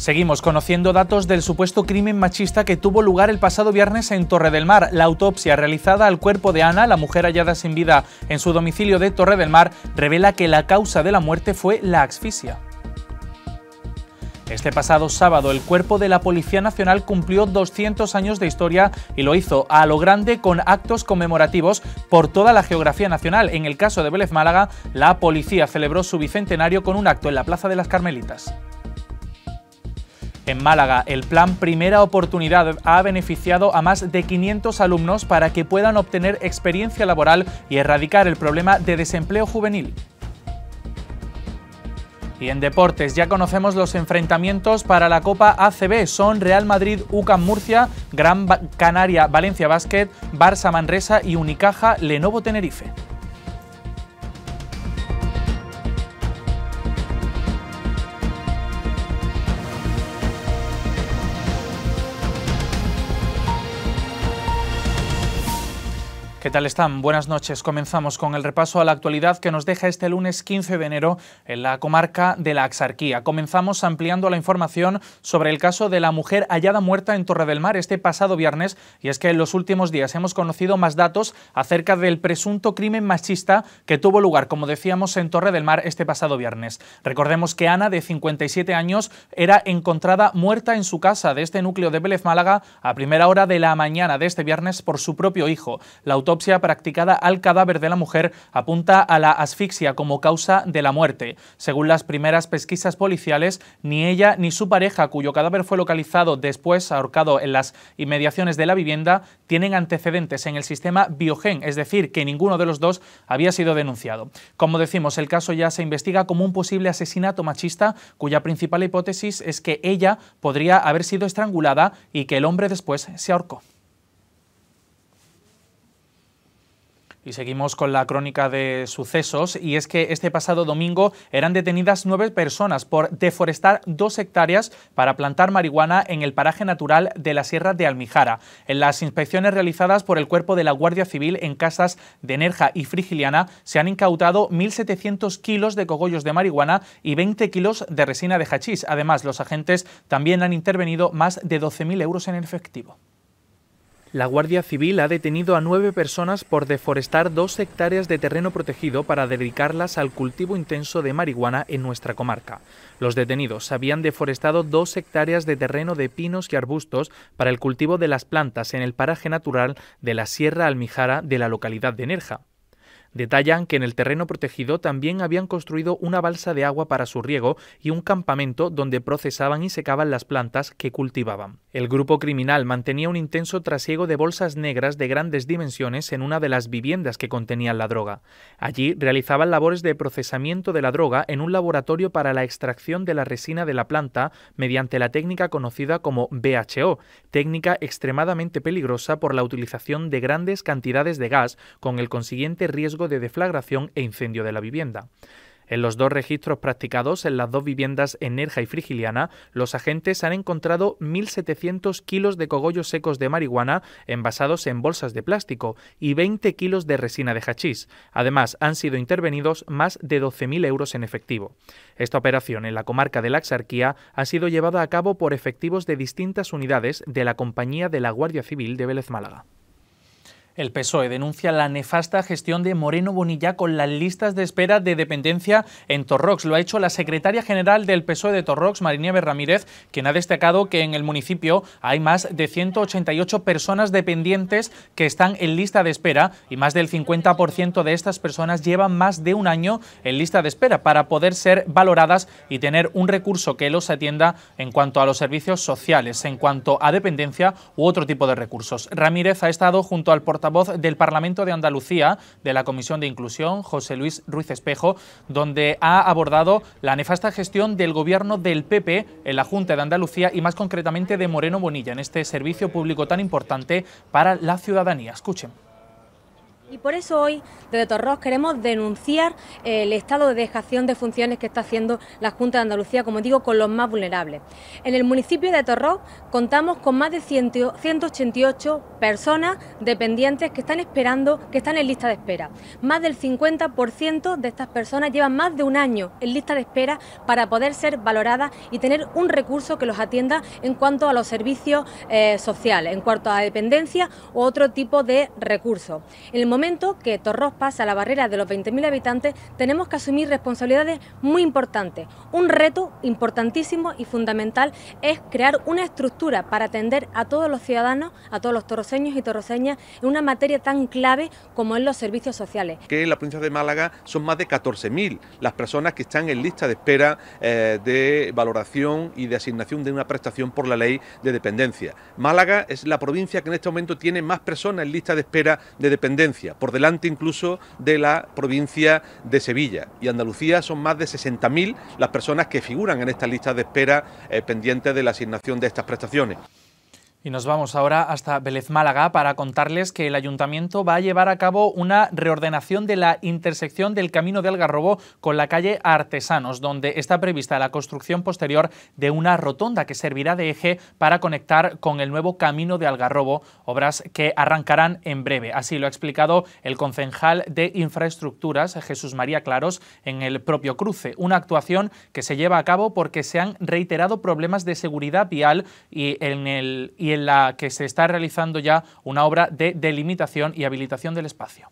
Seguimos conociendo datos del supuesto crimen machista que tuvo lugar el pasado viernes en Torre del Mar. La autopsia realizada al cuerpo de Ana, la mujer hallada sin vida en su domicilio de Torre del Mar, revela que la causa de la muerte fue la asfixia. Este pasado sábado el cuerpo de la Policía Nacional cumplió 200 años de historia y lo hizo a lo grande con actos conmemorativos por toda la geografía nacional. En el caso de Vélez Málaga, la policía celebró su bicentenario con un acto en la Plaza de las Carmelitas. En Málaga, el plan Primera Oportunidad ha beneficiado a más de 500 alumnos para que puedan obtener experiencia laboral y erradicar el problema de desempleo juvenil. Y en deportes ya conocemos los enfrentamientos para la Copa ACB. Son Real Madrid, UCAM Murcia, Gran Canaria, Valencia Basket, Barça Manresa y Unicaja, Lenovo Tenerife. ¿Qué tal están? Buenas noches. Comenzamos con el repaso a la actualidad que nos deja este lunes 15 de enero en la comarca de la Axarquía. Comenzamos ampliando la información sobre el caso de la mujer hallada muerta en Torre del Mar este pasado viernes y es que en los últimos días hemos conocido más datos acerca del presunto crimen machista que tuvo lugar, como decíamos, en Torre del Mar este pasado viernes. Recordemos que Ana, de 57 años, era encontrada muerta en su casa de este núcleo de Vélez Málaga a primera hora de la mañana de este viernes por su propio hijo. La autopsia practicada al cadáver de la mujer apunta a la asfixia como causa de la muerte. Según las primeras pesquisas policiales, ni ella ni su pareja, cuyo cadáver fue localizado después ahorcado en las inmediaciones de la vivienda, tienen antecedentes en el sistema biogen, es decir, que ninguno de los dos había sido denunciado. Como decimos, el caso ya se investiga como un posible asesinato machista, cuya principal hipótesis es que ella podría haber sido estrangulada y que el hombre después se ahorcó. Y seguimos con la crónica de sucesos, y es que este pasado domingo eran detenidas nueve personas por deforestar dos hectáreas para plantar marihuana en el paraje natural de la Sierra de Almijara. En las inspecciones realizadas por el cuerpo de la Guardia Civil en casas de Nerja y Frigiliana se han incautado 1.700 kilos de cogollos de marihuana y 20 kilos de resina de hachís. Además, los agentes también han intervenido más de 12.000 euros en efectivo. La Guardia Civil ha detenido a nueve personas por deforestar dos hectáreas de terreno protegido para dedicarlas al cultivo intenso de marihuana en nuestra comarca. Los detenidos habían deforestado dos hectáreas de terreno de pinos y arbustos para el cultivo de las plantas en el paraje natural de la Sierra Almijara de la localidad de Nerja. Detallan que en el terreno protegido también habían construido una balsa de agua para su riego y un campamento donde procesaban y secaban las plantas que cultivaban. El grupo criminal mantenía un intenso trasiego de bolsas negras de grandes dimensiones en una de las viviendas que contenían la droga. Allí realizaban labores de procesamiento de la droga en un laboratorio para la extracción de la resina de la planta mediante la técnica conocida como BHO, técnica extremadamente peligrosa por la utilización de grandes cantidades de gas con el consiguiente riesgo de deflagración e incendio de la vivienda. En los dos registros practicados en las dos viviendas en Nerja y Frigiliana, los agentes han encontrado 1.700 kilos de cogollos secos de marihuana envasados en bolsas de plástico y 20 kilos de resina de hachís. Además, han sido intervenidos más de 12.000 euros en efectivo. Esta operación en la comarca de la Axarquía ha sido llevada a cabo por efectivos de distintas unidades de la Compañía de la Guardia Civil de Vélez Málaga. El PSOE denuncia la nefasta gestión de Moreno Bonilla con las listas de espera de dependencia en Torrox. Lo ha hecho la secretaria general del PSOE de Torrox, Marinieve Ramírez, quien ha destacado que en el municipio hay más de 188 personas dependientes que están en lista de espera y más del 50% de estas personas llevan más de un año en lista de espera para poder ser valoradas y tener un recurso que los atienda en cuanto a los servicios sociales, en cuanto a dependencia u otro tipo de recursos. Ramírez ha estado junto al portavoz voz del Parlamento de Andalucía, de la Comisión de Inclusión, José Luis Ruiz Espejo, donde ha abordado la nefasta gestión del gobierno del PP en la Junta de Andalucía y más concretamente de Moreno Bonilla en este servicio público tan importante para la ciudadanía. Escuchen. Y por eso hoy desde Torros queremos denunciar eh, el estado de dejación de funciones que está haciendo la Junta de Andalucía, como digo, con los más vulnerables. En el municipio de Torros contamos con más de 188 personas dependientes que están esperando, que están en lista de espera. Más del 50% de estas personas llevan más de un año en lista de espera para poder ser valoradas y tener un recurso que los atienda en cuanto a los servicios eh, sociales, en cuanto a dependencia u otro tipo de recursos. En el momento que Torros pasa la barrera de los 20.000 habitantes, tenemos que asumir responsabilidades muy importantes. Un reto importantísimo y fundamental es crear una estructura para atender a todos los ciudadanos, a todos los torroseños y torroseñas, en una materia tan clave como es los servicios sociales. Que en la provincia de Málaga son más de 14.000 las personas que están en lista de espera eh, de valoración y de asignación de una prestación por la ley de dependencia. Málaga es la provincia que en este momento tiene más personas en lista de espera de dependencia por delante incluso de la provincia de Sevilla. Y Andalucía son más de 60.000 las personas que figuran en esta lista de espera eh, pendientes de la asignación de estas prestaciones. Y nos vamos ahora hasta Vélez Málaga para contarles que el ayuntamiento va a llevar a cabo una reordenación de la intersección del Camino de Algarrobo con la calle Artesanos, donde está prevista la construcción posterior de una rotonda que servirá de eje para conectar con el nuevo Camino de Algarrobo, obras que arrancarán en breve. Así lo ha explicado el concejal de Infraestructuras, Jesús María Claros, en el propio cruce, una actuación que se lleva a cabo porque se han reiterado problemas de seguridad vial y en el en la que se está realizando ya una obra de delimitación y habilitación del espacio.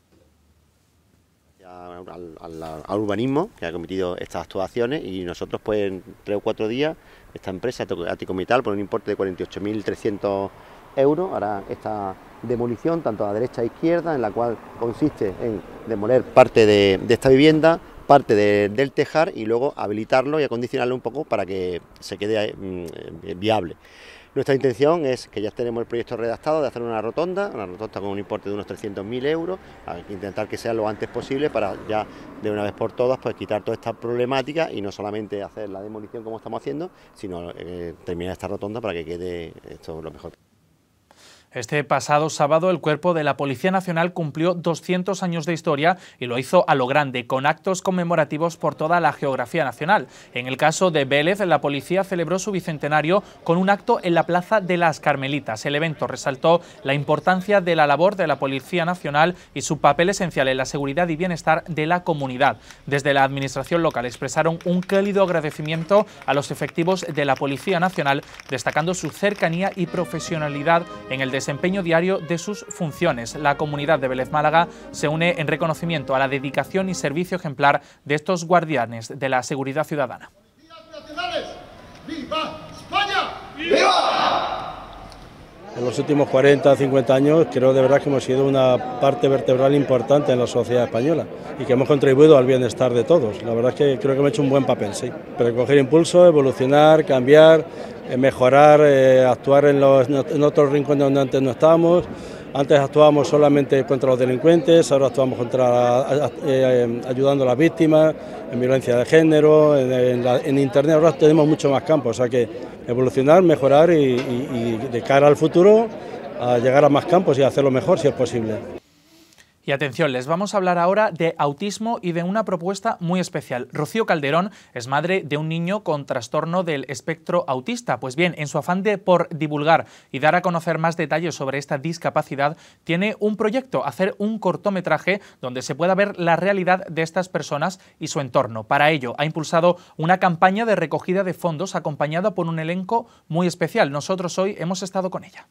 Al, urbanismo que ha cometido estas actuaciones y nosotros pues en tres o cuatro días esta empresa Aticomital por un importe de 48.300 euros hará esta demolición tanto a derecha e izquierda en la cual consiste en demoler parte de, esta vivienda parte del tejar y luego habilitarlo y acondicionarlo un poco para que se quede mm, eh, viable. Nuestra intención es que ya tenemos el proyecto redactado de hacer una rotonda, una rotonda con un importe de unos 300.000 euros, intentar que sea lo antes posible para ya de una vez por todas pues quitar toda esta problemática y no solamente hacer la demolición como estamos haciendo, sino eh, terminar esta rotonda para que quede esto lo mejor. Este pasado sábado el cuerpo de la Policía Nacional cumplió 200 años de historia y lo hizo a lo grande, con actos conmemorativos por toda la geografía nacional. En el caso de Vélez, la policía celebró su bicentenario con un acto en la Plaza de las Carmelitas. El evento resaltó la importancia de la labor de la Policía Nacional y su papel esencial en la seguridad y bienestar de la comunidad. Desde la Administración local expresaron un cálido agradecimiento a los efectivos de la Policía Nacional, destacando su cercanía y profesionalidad en el desempeño diario de sus funciones. La comunidad de Vélez Málaga se une en reconocimiento a la dedicación y servicio ejemplar de estos guardianes de la seguridad ciudadana. ¡Viva España! en los últimos 40, 50 años, creo de verdad que hemos sido una parte vertebral importante en la sociedad española y que hemos contribuido al bienestar de todos. La verdad es que creo que hemos hecho un buen papel, sí. Pero coger impulso, evolucionar, cambiar, eh, mejorar, eh, actuar en, los, en otros rincones donde antes no estábamos. Antes actuábamos solamente contra los delincuentes, ahora actuamos contra eh, ayudando a las víctimas, en violencia de género, en, Internet, ahora tenemos mucho más campos, o sea que evolucionar, mejorar y, de cara al futuro a llegar a más campos y hacerlo mejor si es posible. Y atención, les vamos a hablar ahora de autismo y de una propuesta muy especial. Rocío Calderón es madre de un niño con trastorno del espectro autista. Pues bien, en su afán de por divulgar y dar a conocer más detalles sobre esta discapacidad, tiene un proyecto, hacer un cortometraje donde se pueda ver la realidad de estas personas y su entorno. Para ello, ha impulsado una campaña de recogida de fondos acompañada por un elenco muy especial. Nosotros hoy hemos estado con ella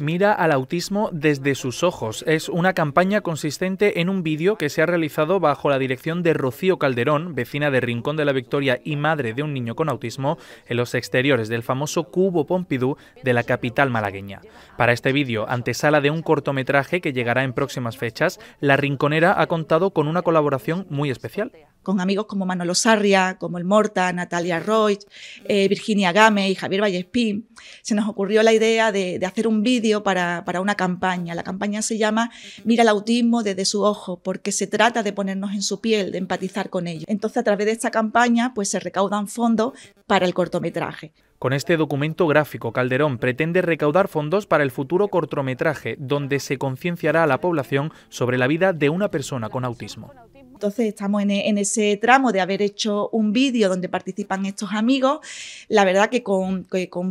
mira al autismo desde sus ojos. Es una campaña consistente en un vídeo que se ha realizado bajo la dirección de Rocío Calderón, vecina de Rincón de la Victoria y madre de un niño con autismo, en los exteriores del famoso Cubo Pompidou de la capital malagueña. Para este vídeo, antesala de un cortometraje que llegará en próximas fechas, La Rinconera ha contado con una colaboración muy especial. Con amigos como Manolo Sarria, como El Morta, Natalia Roy, eh, Virginia Game y Javier Vallespín, se nos ocurrió la idea de hacer un vídeo para, para una campaña. La campaña se llama Mira el autismo desde su ojo, porque se trata de ponernos en su piel, de empatizar con ellos. Entonces, a través de esta campaña, pues se recaudan fondos para el cortometraje. Con este documento gráfico, Calderón pretende recaudar fondos para el futuro cortometraje, donde se concienciará a la población sobre la vida de una persona con autismo. Entonces estamos e, en, ese tramo de haber hecho un vídeo donde participan estos amigos. La verdad que con,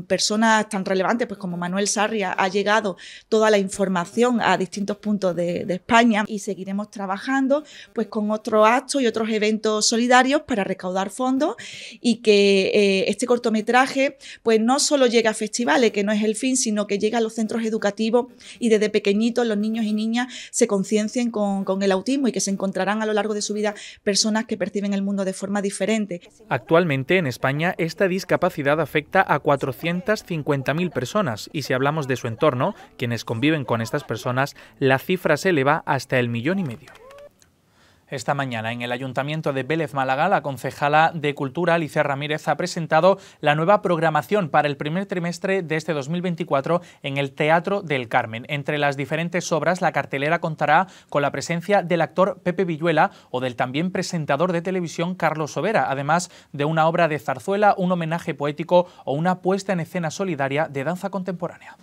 personas tan relevantes pues como Manuel Sarria ha llegado toda la información a distintos puntos de, España y seguiremos trabajando pues con otros actos y otros eventos solidarios para recaudar fondos y que eh, este cortometraje pues no solo llega a festivales, que no es el fin, sino que llega a los centros educativos y desde pequeñitos los niños y niñas se conciencien con, con el autismo y que se encontrarán a lo largo de de su vida personas que perciben el mundo de forma diferente. Actualmente en España esta discapacidad afecta a 450.000 personas y si hablamos de su entorno, quienes conviven con estas personas, la cifra se eleva hasta el millón y medio. Esta mañana en el Ayuntamiento de Vélez Málaga, la concejala de Cultura, Alicia Ramírez, ha presentado la nueva programación para el primer trimestre de este 2024 en el Teatro del Carmen. Entre las diferentes obras, la cartelera contará con la presencia del actor Pepe Villuela o del también presentador de televisión Carlos Sobera, además de una obra de zarzuela, un homenaje poético o una puesta en escena solidaria de danza contemporánea.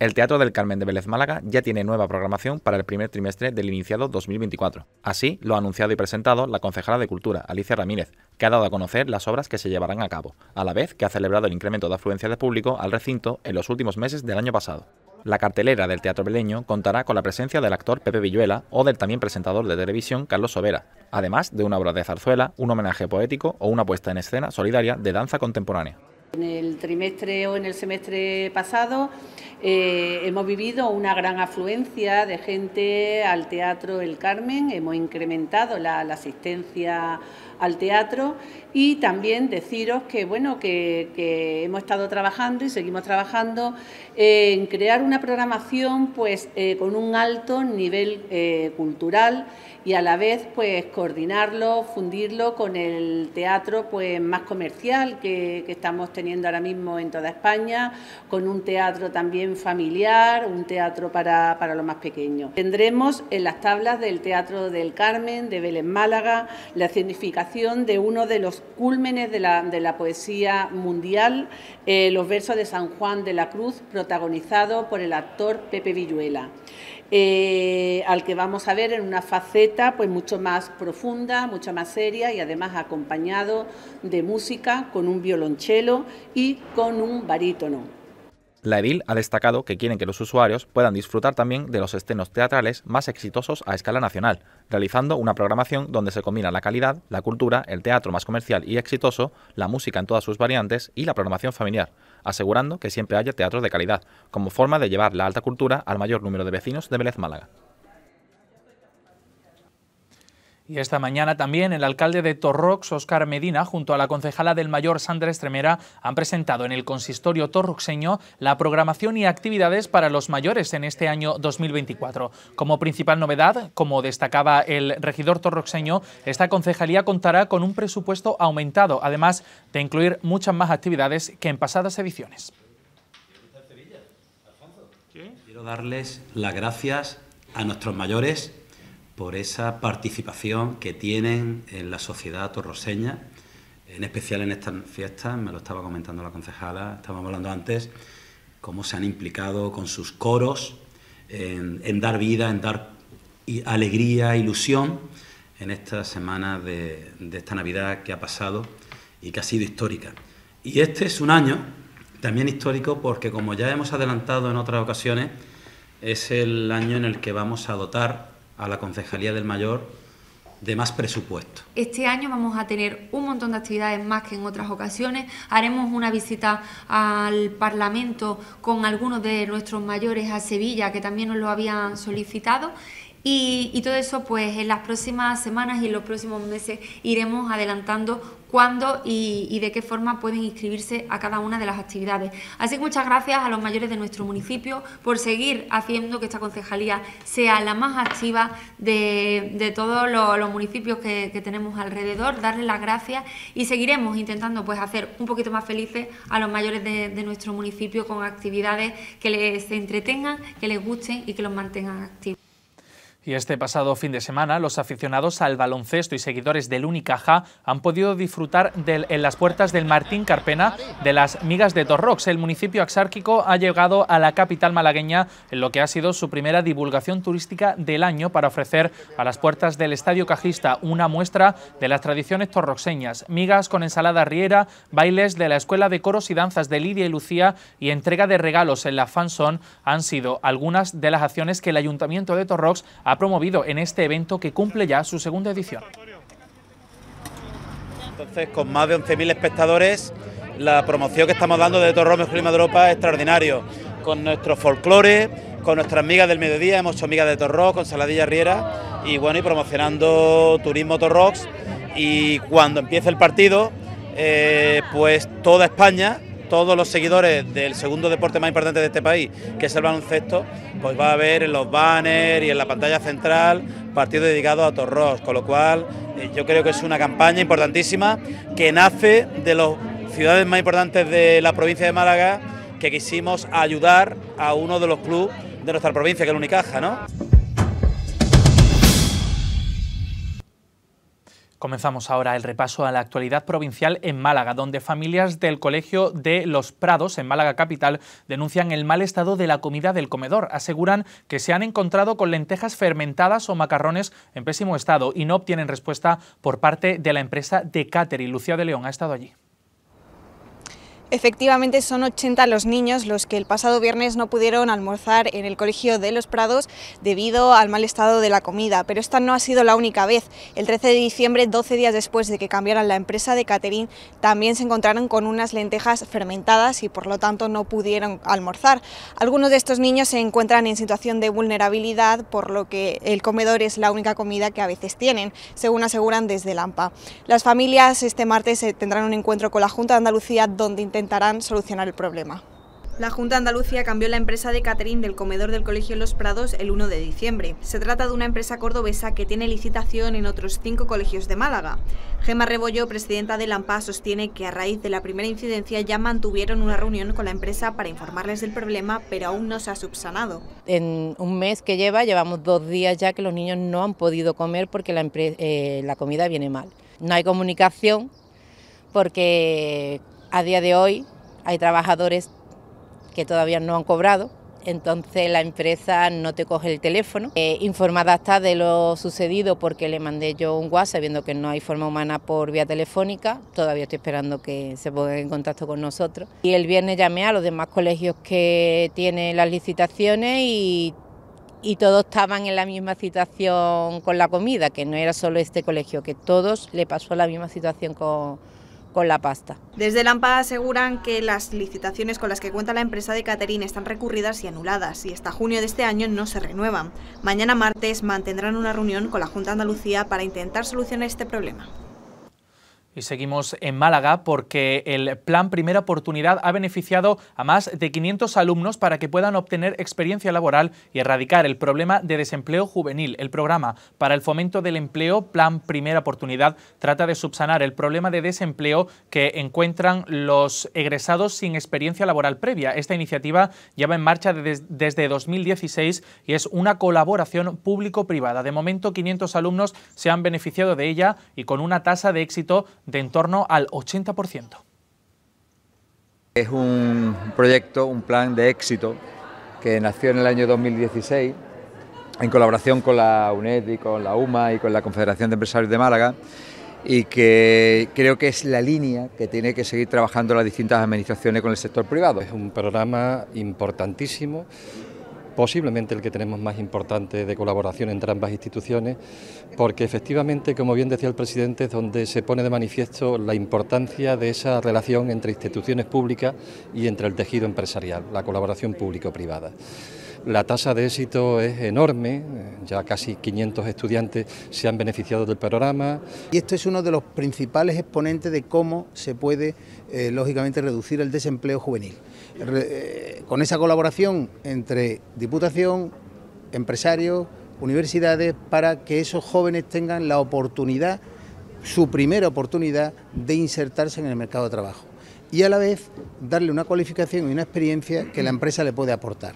El Teatro del Carmen de Vélez Málaga ya tiene nueva programación para el primer trimestre del iniciado 2024. Así lo ha anunciado y presentado la concejala de Cultura, Alicia Ramírez, que ha dado a conocer las obras que se llevarán a cabo, a la vez que ha celebrado el incremento de afluencia de público al recinto en los últimos meses del año pasado. La cartelera del Teatro Beleño contará con la presencia del actor Pepe Villuela o del también presentador de televisión Carlos Sobera, además de una obra de zarzuela, un homenaje poético o una puesta en escena solidaria de danza contemporánea. En el trimestre o en el semestre pasado eh, hemos vivido una gran afluencia de gente al Teatro El Carmen, hemos incrementado la asistencia al teatro y también deciros que, bueno, que, hemos estado trabajando y seguimos trabajando en crear una programación pues, eh, con un alto nivel eh, cultural y a la vez pues coordinarlo, fundirlo con el teatro pues más comercial que, estamos teniendo ahora mismo en toda España, con un teatro también familiar, un teatro para, para los más pequeños. Tendremos en las tablas del Teatro del Carmen, de Vélez Málaga, la cientificación de uno de los cúlmenes de la, poesía mundial, eh, los versos de San Juan de la Cruz, protagonizado por el actor Pepe Villuela. Eh, al que vamos a ver en una faceta pues mucho más profunda, mucho más seria y además acompañado de música con un violonchelo y con un barítono. La Edil ha destacado que quieren que los usuarios puedan disfrutar también de los estenos teatrales más exitosos a escala nacional, realizando una programación donde se combina la calidad, la cultura, el teatro más comercial y exitoso, la música en todas sus variantes y la programación familiar, asegurando que siempre haya teatro de calidad, como forma de llevar la alta cultura al mayor número de vecinos de Vélez Málaga. Y esta mañana también el alcalde de Torrox, Óscar Medina, junto a la concejala del Mayor, Sandra Estremera, han presentado en el consistorio torroxeño la programación y actividades para los mayores en este año 2024. Como principal novedad, como destacaba el regidor torroxeño, esta concejalía contará con un presupuesto aumentado, además de incluir muchas más actividades que en pasadas ediciones. Quiero darles las gracias a nuestros mayores por esa participación que tienen en la sociedad torroseña, en especial en estas fiestas, me lo estaba comentando la concejala, estábamos hablando antes, cómo se han implicado con sus coros en, dar vida, en dar alegría, ilusión en esta semana de, de esta Navidad que ha pasado y que ha sido histórica. Y este es un año también histórico porque, como ya hemos adelantado en otras ocasiones, es el año en el que vamos a dotar a la Concejalía del Mayor de más presupuesto. Este año vamos a tener un montón de actividades más que en otras ocasiones. Haremos una visita al Parlamento con algunos de nuestros mayores a Sevilla, que también nos lo habían solicitado. Y, todo eso, pues en las próximas semanas y en los próximos meses iremos adelantando cuándo y, de qué forma pueden inscribirse a cada una de las actividades. Así que muchas gracias a los mayores de nuestro municipio por seguir haciendo que esta concejalía sea la más activa de, todos los, municipios que, tenemos alrededor, darles las gracias y seguiremos intentando pues hacer un poquito más felices a los mayores de, de nuestro municipio con actividades que les entretengan, que les gusten y que los mantengan activos. Y este pasado fin de semana, los aficionados al baloncesto y seguidores del Unicaja han podido disfrutar del, en las puertas del Martín Carpena de las migas de Torrox. El municipio axárquico ha llegado a la capital malagueña en lo que ha sido su primera divulgación turística del año para ofrecer a las puertas del Estadio Cajista una muestra de las tradiciones torroxeñas, migas con ensalada riera, bailes de la Escuela de Coros y Danzas de Lidia y Lucía y entrega de regalos en la Fanson han sido algunas de las acciones que el Ayuntamiento de Torrox ha promovido en este evento que cumple ya su segunda edición. Entonces, con más de 11.000 espectadores, la promoción que estamos dando de Torrón Mejor Clima de Europa es extraordinario. Con nuestro folclore, con nuestras migas del mediodía, hemos hecho migas de Torro, con Saladilla Riera y bueno, y promocionando Turismo Torrox. Y cuando empiece el partido, eh, pues toda España todos los seguidores del segundo deporte más importante de este país, que es el baloncesto, pues va a ver en los banners y en la pantalla central partido dedicado a Torros, con lo cual eh, yo creo que es una campaña importantísima que nace de las ciudades más importantes de la provincia de Málaga, que quisimos ayudar a uno de los clubes de nuestra provincia, que es el Unicaja, ¿no? Comenzamos ahora el repaso a la actualidad provincial en Málaga, donde familias del Colegio de los Prados, en Málaga Capital, denuncian el mal estado de la comida del comedor. Aseguran que se han encontrado con lentejas fermentadas o macarrones en pésimo estado y no obtienen respuesta por parte de la empresa de catering. Lucía de León ha estado allí. Efectivamente, son 80 los niños los que el pasado viernes no pudieron almorzar en el Colegio de los Prados debido al mal estado de la comida, pero esta no ha sido la única vez. El 13 de diciembre, 12 días después de que cambiaran la empresa de catering, también se encontraron con unas lentejas fermentadas y por lo tanto no pudieron almorzar. Algunos de estos niños se encuentran en situación de vulnerabilidad, por lo que el comedor es la única comida que a veces tienen, según aseguran desde Lampa. Las familias este martes tendrán un encuentro con la Junta de Andalucía donde intentarán solucionar el problema. La Junta de Andalucía cambió la empresa de catering del comedor del Colegio Los Prados el 1 de diciembre. Se trata de una empresa cordobesa que tiene licitación en otros cinco colegios de Málaga. Gemma Rebollo, presidenta de Lampa, sostiene que a raíz de la primera incidencia ya mantuvieron una reunión con la empresa para informarles del problema, pero aún no se ha subsanado. En un mes que lleva, llevamos dos días ya que los niños no han podido comer porque la eh, comida viene mal. No hay comunicación porque a día de hoy hay trabajadores que todavía no han cobrado, entonces la empresa no te coge el teléfono. Eh, informada está de lo sucedido porque le mandé yo un WhatsApp viendo que no hay forma humana por vía telefónica, todavía estoy esperando que se pongan en contacto con nosotros. Y el viernes llamé a los demás colegios que tienen las licitaciones y, y todos estaban en la misma situación con la comida, que no era solo este colegio, que todos le pasó la misma situación con con la pasta. Desde Lampa aseguran que las licitaciones con las que cuenta la empresa de Caterine están recurridas y anuladas y hasta junio de este año no se renuevan. Mañana martes mantendrán una reunión con la Junta Andalucía para intentar solucionar este problema. Y seguimos en Málaga porque el plan Primera Oportunidad ha beneficiado a más de 500 alumnos para que puedan obtener experiencia laboral y erradicar el problema de desempleo juvenil. El programa para el fomento del empleo Plan Primera Oportunidad trata de subsanar el problema de desempleo que encuentran los egresados sin experiencia laboral previa. Esta iniciativa lleva en marcha desde 2016 y es una colaboración público-privada. De momento, 500 alumnos se han beneficiado de ella y con una tasa de éxito de en torno al 80%. Es un proyecto, un plan de éxito que nació en el año 2016 en colaboración con la UNED y con la UMA y con la Confederación de Empresarios de Málaga y que creo que es la línea que tiene que seguir trabajando las distintas administraciones con el sector privado. Es un programa importantísimo posiblemente el que tenemos más importante de colaboración entre ambas instituciones, porque efectivamente, como bien decía el presidente, es donde se pone de manifiesto la importancia de esa relación entre instituciones públicas y entre el tejido empresarial, la colaboración público-privada. La tasa de éxito es enorme, ya casi 500 estudiantes se han beneficiado del programa. Y esto es uno de los principales exponentes de cómo se puede, eh, lógicamente, reducir el desempleo juvenil. Eh, con esa colaboración entre Diputación, empresarios, universidades, para que esos jóvenes tengan la oportunidad, su primera oportunidad de insertarse en el mercado de trabajo y a la vez darle una cualificación y una experiencia que la empresa le puede aportar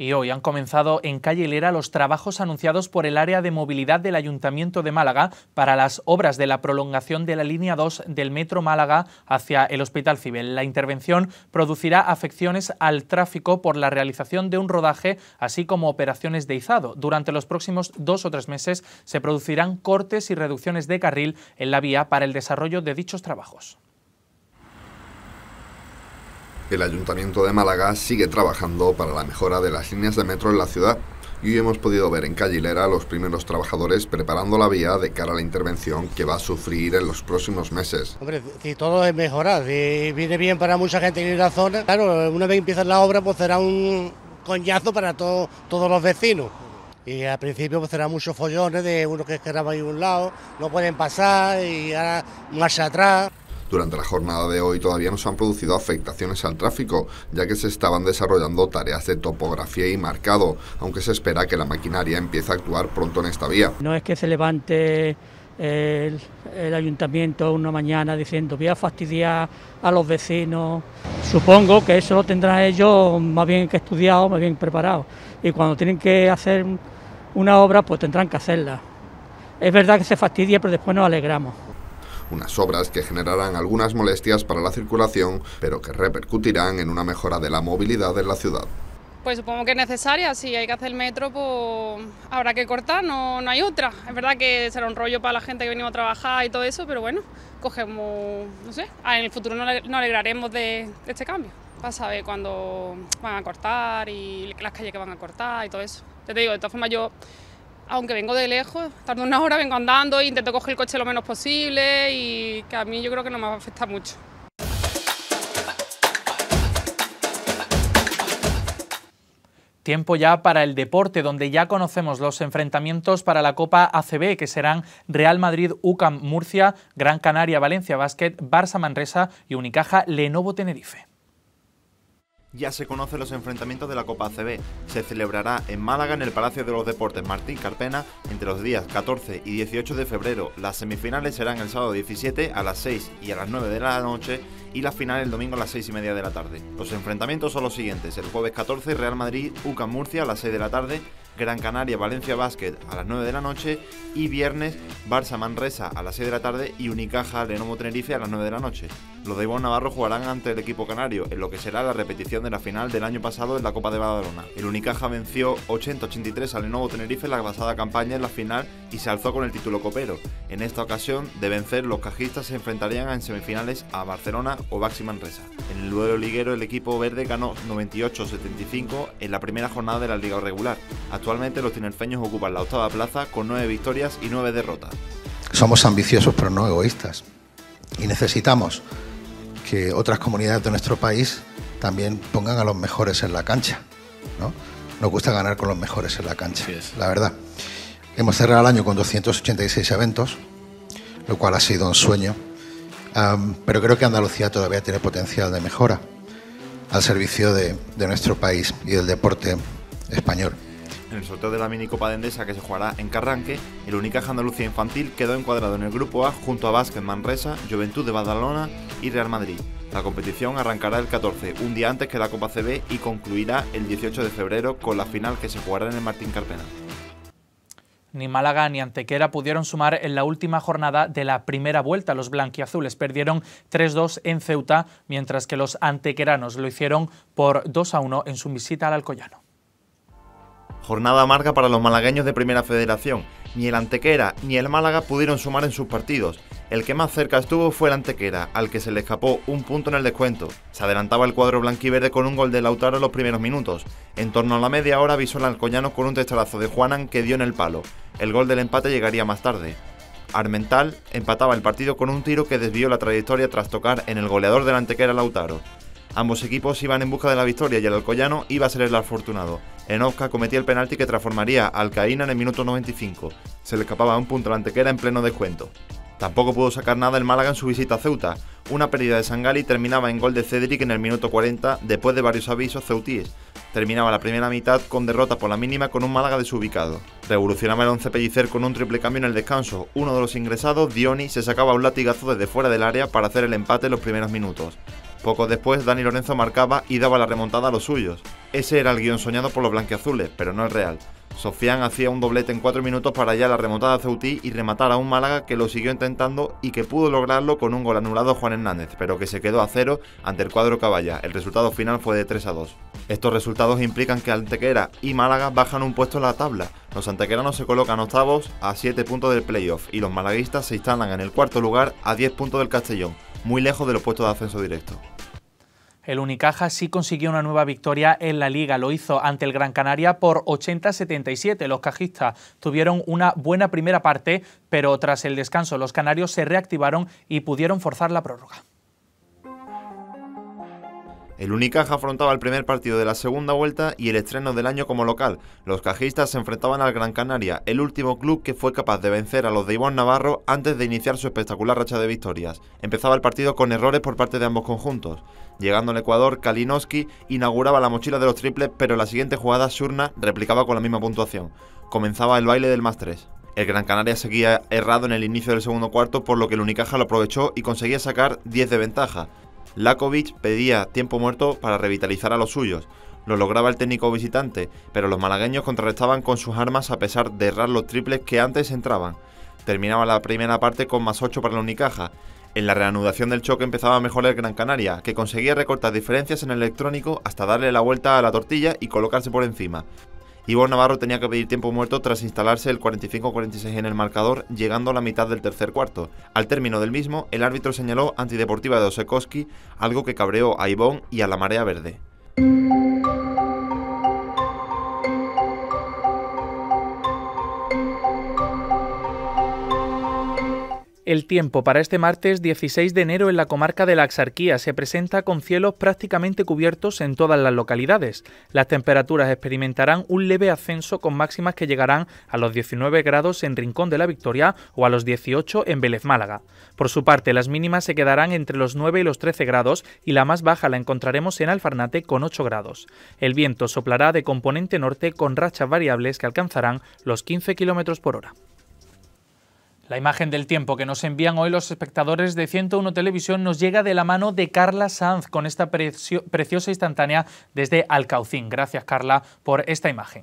y hoy han comenzado en Calle Hilera los trabajos anunciados por el área de movilidad del Ayuntamiento de Málaga para las obras de la prolongación de la línea 2 del Metro Málaga hacia el Hospital Civil. La intervención producirá afecciones al tráfico por la realización de un rodaje, así como operaciones de izado. Durante los próximos dos o tres meses se producirán cortes y reducciones de carril en la vía para el desarrollo de dichos trabajos. El Ayuntamiento de Málaga sigue trabajando para la mejora de las líneas de metro en la ciudad y hoy hemos podido ver en Callilera los primeros trabajadores preparando la vía de cara a la intervención que va a sufrir en los próximos meses. Hombre, si todo es mejorar, y viene bien para mucha gente en la zona, claro, una vez empieza la obra pues será un coñazo para todos los vecinos. Y al principio pues será muchos follones de uno que quedaban ahí a un lado, no pueden pasar y ahora marcha atrás. Durante la jornada de hoy todavía no se han producido afectaciones al tráfico, ya que se estaban desarrollando tareas de topografía y marcado, aunque se espera que la maquinaria empiece a actuar pronto en esta vía. No es que se levante eh, el, ayuntamiento una mañana diciendo voy a fastidiar a los vecinos. Supongo que eso lo tendrán ellos más bien que estudiado, más bien preparado. Y cuando tienen que hacer una obra, pues tendrán que hacerla. Es verdad que se fastidia, pero después nos alegramos unas obras que generarán algunas molestias para la circulación, pero que repercutirán en una mejora de la movilidad en la ciudad. Pues supongo que es necesaria, si hay que hacer el metro, pues habrá que cortar, no, no hay otra. Es verdad que será un rollo para la gente que venimos a trabajar y todo eso, pero bueno, cogemos, no sé, en el futuro nos alegraremos de, este cambio, para saber cuándo van a cortar y las calles que van a cortar y todo eso. Ya te digo, de todas formas yo aunque vengo de lejos, tardo una hora, vengo andando e intento coger el coche lo menos posible y que a mí yo creo que no me va a afectar mucho. Tiempo ya para el deporte, donde ya conocemos los enfrentamientos para la Copa ACB, que serán Real Madrid, UCAM, Murcia, Gran Canaria, Valencia Básquet, Barça Manresa y Unicaja Lenovo Tenerife. Ya se conocen los enfrentamientos de la Copa CB. Se celebrará en Málaga en el Palacio de los Deportes Martín Carpena entre los días 14 y 18 de febrero. Las semifinales serán el sábado 17 a las 6 y a las 9 de la noche y la final el domingo a las 6 y media de la tarde. Los enfrentamientos son los siguientes. El jueves 14 Real Madrid, UCA Murcia a las 6 de la tarde. Gran Canaria Valencia Basket a las 9 de la noche y viernes Barça Manresa a las 6 de la tarde y Unicaja Lenovo Tenerife a las 9 de la noche. Los de Navarro jugarán ante el equipo canario, en lo que será la repetición de la final del año pasado en la Copa de Badalona. El Unicaja venció 80-83 al nuevo Tenerife en la pasada campaña en la final y se alzó con el título copero. En esta ocasión, de vencer, los cajistas se enfrentarían en semifinales a Barcelona o Baxi Manresa. En el duelo liguero, el equipo verde ganó 98-75 en la primera jornada de la Liga Regular. Actualmente, los tinerfeños ocupan la octava plaza con 9 victorias y 9 derrotas. Somos ambiciosos, pero no egoístas. Y necesitamos que otras comunidades de nuestro país también pongan a los mejores en la cancha. ¿no? Nos gusta ganar con los mejores en la cancha, la verdad. Hemos cerrado el año con 286 eventos, lo cual ha sido un sueño, pero creo que Andalucía todavía tiene potencial de mejora al servicio de nuestro país y del deporte español en el sorteo de la Copa de Endesa que se jugará en Carranque, el Unicaja Andalucía Infantil quedó encuadrado en el grupo A junto a Vázquez Manresa, Juventud de Badalona y Real Madrid. La competición arrancará el 14, un día antes que la Copa CB y concluirá el 18 de febrero con la final que se jugará en el Martín Carpena. Ni Málaga ni Antequera pudieron sumar en la última jornada de la primera vuelta. Los blanquiazules perdieron 3-2 en Ceuta, mientras que los antequeranos lo hicieron por 2-1 en su visita al Alcoyano. Jornada amarga para los malagueños de Primera Federación. Ni el Antequera ni el Málaga pudieron sumar en sus partidos. El que más cerca estuvo fue el Antequera, al que se le escapó un punto en el descuento. Se adelantaba el cuadro blanquiverde con un gol de Lautaro en los primeros minutos. En torno a la media hora avisó el Alcoyano con un testarazo de Juanan que dio en el palo. El gol del empate llegaría más tarde. Armental empataba el partido con un tiro que desvió la trayectoria tras tocar en el goleador del Antequera Lautaro. Ambos equipos iban en busca de la victoria y el Alcoyano iba a ser el afortunado. En Oscar cometía el penalti que transformaría al Caína en el minuto 95. Se le escapaba un punto a la antequera en pleno descuento. Tampoco pudo sacar nada el Málaga en su visita a Ceuta. Una pérdida de Sangali terminaba en gol de Cedric en el minuto 40 después de varios avisos ceutíes. Terminaba la primera mitad con derrota por la mínima con un Málaga desubicado. Revolucionaba el once Pellicer con un triple cambio en el descanso. Uno de los ingresados, Dioni, se sacaba un latigazo desde fuera del área para hacer el empate en los primeros minutos. Poco después, Dani Lorenzo marcaba y daba la remontada a los suyos. Ese era el guión soñado por los blanquiazules, pero no es real. Sofian hacía un doblete en 4 minutos para hallar la remontada de Ceutí y rematar a un Málaga que lo siguió intentando y que pudo lograrlo con un gol anulado Juan Hernández, pero que se quedó a cero ante el cuadro Caballa. El resultado final fue de 3 a 2. Estos resultados implican que Antequera y Málaga bajan un puesto en la tabla. Los antequeranos se colocan octavos a 7 puntos del playoff y los malaguistas se instalan en el cuarto lugar a 10 puntos del Castellón muy lejos de los puestos de ascenso directo. El Unicaja sí consiguió una nueva victoria en la liga, lo hizo ante el Gran Canaria por 80-77. Los cajistas tuvieron una buena primera parte, pero tras el descanso los canarios se reactivaron y pudieron forzar la prórroga. El Unicaja afrontaba el primer partido de la segunda vuelta y el estreno del año como local. Los cajistas se enfrentaban al Gran Canaria, el último club que fue capaz de vencer a los de Iván Navarro antes de iniciar su espectacular racha de victorias. Empezaba el partido con errores por parte de ambos conjuntos. Llegando al Ecuador, Kalinowski inauguraba la mochila de los triples, pero la siguiente jugada Surna replicaba con la misma puntuación. Comenzaba el baile del más 3. El Gran Canaria seguía errado en el inicio del segundo cuarto, por lo que el Unicaja lo aprovechó y conseguía sacar 10 de ventaja. Lakovic pedía tiempo muerto para revitalizar a los suyos. Lo lograba el técnico visitante, pero los malagueños contrarrestaban con sus armas a pesar de errar los triples que antes entraban. Terminaba la primera parte con más 8 para la Unicaja. En la reanudación del choque empezaba a mejorar el Gran Canaria, que conseguía recortar diferencias en el electrónico hasta darle la vuelta a la tortilla y colocarse por encima. Ivonne Navarro tenía que pedir tiempo muerto tras instalarse el 45-46 en el marcador, llegando a la mitad del tercer cuarto. Al término del mismo, el árbitro señaló antideportiva de Osekowski, algo que cabreó a Ivonne y a la marea verde. El tiempo para este martes 16 de enero en la comarca de la Axarquía se presenta con cielos prácticamente cubiertos en todas las localidades. Las temperaturas experimentarán un leve ascenso con máximas que llegarán a los 19 grados en Rincón de la Victoria o a los 18 en Vélez Málaga. Por su parte, las mínimas se quedarán entre los 9 y los 13 grados y la más baja la encontraremos en Alfarnate con 8 grados. El viento soplará de componente norte con rachas variables que alcanzarán los 15 km por hora. La imagen del tiempo que nos envían hoy los espectadores de 101 Televisión nos llega de la mano de Carla Sanz con esta preciosa instantánea desde Alcaucín. Gracias Carla por esta imagen.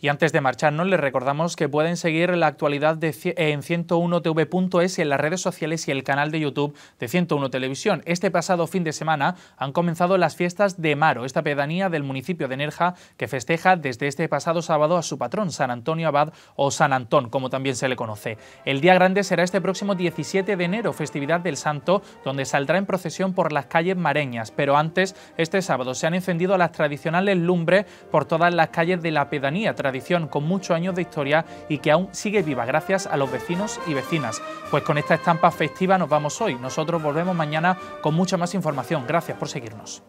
Y antes de marcharnos, les recordamos que pueden seguir la actualidad en 101tv.es en las redes sociales y el canal de YouTube de 101 Televisión. Este pasado fin de semana han comenzado las fiestas de Maro, esta pedanía del municipio de Nerja que festeja desde este pasado sábado a su patrón, San Antonio Abad o San Antón, como también se le conoce. El día grande será este próximo 17 de enero, festividad del Santo, donde saldrá en procesión por las calles mareñas. Pero antes, este sábado se han encendido las tradicionales lumbres por todas las calles de la pedanía, tradición con muchos años de historia y que aún sigue viva gracias a los vecinos y vecinas. Pues con esta estampa festiva nos vamos hoy. Nosotros volvemos mañana con mucha más información. Gracias por seguirnos.